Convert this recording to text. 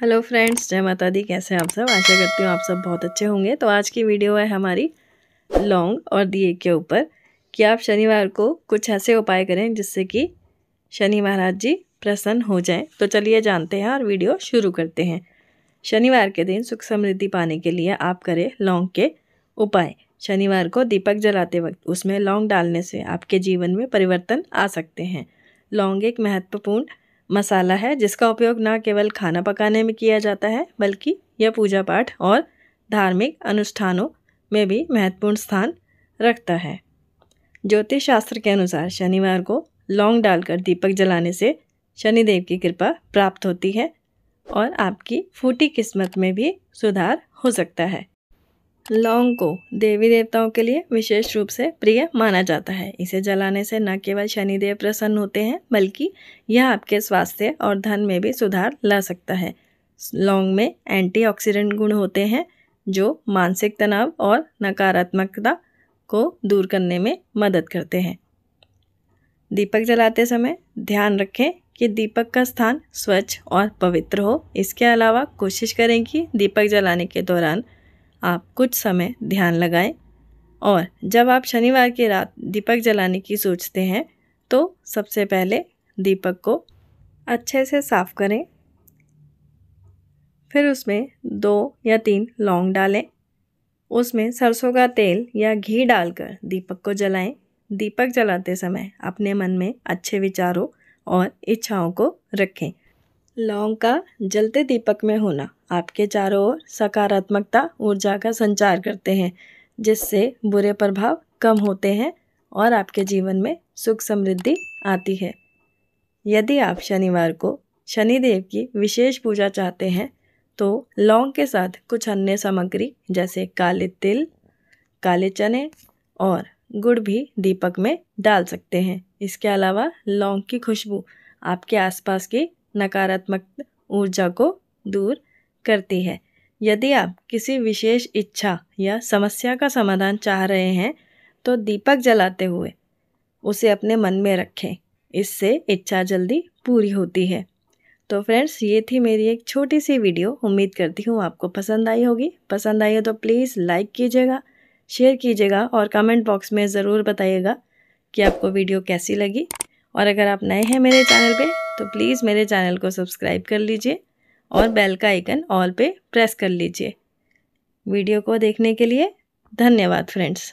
hello friends जय माता दी कैसे हैं आप सब आशा करती हूँ आप सब बहुत अच्छे होंगे तो आज की वीडियो है हमारी लौंग और दिए के ऊपर कि आप शनिवार को कुछ ऐसे उपाय करें जिससे कि शनि महाराज जी प्रसन्न हो जाएं तो चलिए जानते हैं और वीडियो शुरू करते हैं शनिवार के दिन सुख समृद्धि पाने के लिए आप करें लौंग के उपाय शनिवार को दीपक जलाते वक्त उसमें लौंग डालने से आपके जीवन में परिवर्तन आ सकते हैं लौंग एक महत्वपूर्ण मसाला है जिसका उपयोग ना केवल खाना पकाने में किया जाता है बल्कि यह पूजा पाठ और धार्मिक अनुष्ठानों में भी महत्वपूर्ण स्थान रखता है ज्योतिष शास्त्र के अनुसार शनिवार को लौंग डालकर दीपक जलाने से शनिदेव की कृपा प्राप्त होती है और आपकी फूटी किस्मत में भी सुधार हो सकता है लौंग को देवी देवताओं के लिए विशेष रूप से प्रिय माना जाता है इसे जलाने से न केवल शनिदेव प्रसन्न होते हैं बल्कि यह आपके स्वास्थ्य और धन में भी सुधार ला सकता है लौंग में एंटीऑक्सीडेंट गुण होते हैं जो मानसिक तनाव और नकारात्मकता को दूर करने में मदद करते हैं दीपक जलाते समय ध्यान रखें कि दीपक का स्थान स्वच्छ और पवित्र हो इसके अलावा कोशिश करें कि दीपक जलाने के दौरान आप कुछ समय ध्यान लगाएं और जब आप शनिवार की रात दीपक जलाने की सोचते हैं तो सबसे पहले दीपक को अच्छे से साफ़ करें फिर उसमें दो या तीन लौंग डालें उसमें सरसों का तेल या घी डालकर दीपक को जलाएं दीपक जलाते समय अपने मन में अच्छे विचारों और इच्छाओं को रखें लौंग का जलते दीपक में होना आपके चारों ओर सकारात्मकता ऊर्जा का संचार करते हैं जिससे बुरे प्रभाव कम होते हैं और आपके जीवन में सुख समृद्धि आती है यदि आप शनिवार को शनिदेव की विशेष पूजा चाहते हैं तो लौंग के साथ कुछ अन्य सामग्री जैसे काले तिल काले चने और गुड़ भी दीपक में डाल सकते हैं इसके अलावा लौंग की खुशबू आपके आसपास की नकारात्मक ऊर्जा को दूर करती है यदि आप किसी विशेष इच्छा या समस्या का समाधान चाह रहे हैं तो दीपक जलाते हुए उसे अपने मन में रखें इससे इच्छा जल्दी पूरी होती है तो फ्रेंड्स ये थी मेरी एक छोटी सी वीडियो उम्मीद करती हूँ आपको पसंद आई होगी पसंद आई हो तो प्लीज़ लाइक कीजिएगा शेयर कीजिएगा और कमेंट बॉक्स में ज़रूर बताइएगा कि आपको वीडियो कैसी लगी और अगर आप नए हैं मेरे चैनल पे तो प्लीज़ मेरे चैनल को सब्सक्राइब कर लीजिए और बेल का आइकन ऑल पे प्रेस कर लीजिए वीडियो को देखने के लिए धन्यवाद फ्रेंड्स